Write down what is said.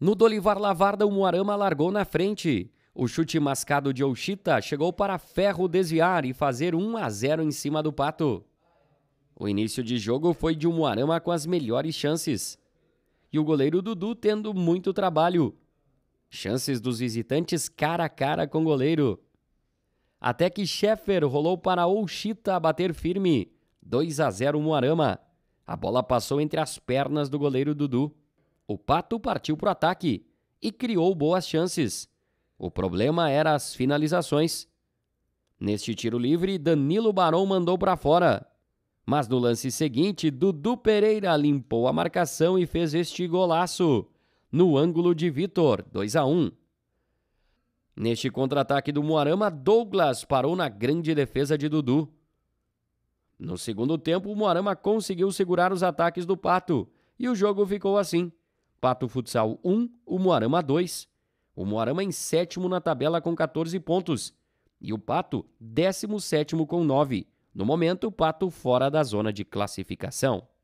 No Dolivar Lavarda, o Moarama largou na frente. O chute mascado de Oshita chegou para Ferro desviar e fazer 1 a 0 em cima do Pato. O início de jogo foi de Moarama com as melhores chances. E o goleiro Dudu tendo muito trabalho. Chances dos visitantes cara a cara com o goleiro. Até que Sheffer rolou para Ouchita bater firme. 2 a 0 Moarama. A bola passou entre as pernas do goleiro Dudu. O Pato partiu para o ataque e criou boas chances. O problema era as finalizações. Neste tiro livre, Danilo Barão mandou para fora. Mas no lance seguinte, Dudu Pereira limpou a marcação e fez este golaço no ângulo de Vitor, 2 a 1. Neste contra-ataque do Moarama, Douglas parou na grande defesa de Dudu. No segundo tempo, o Moarama conseguiu segurar os ataques do Pato e o jogo ficou assim. Pato Futsal 1, o Moarama 2. O Moarama em sétimo na tabela com 14 pontos. E o Pato, 17 sétimo com 9. No momento, o Pato fora da zona de classificação.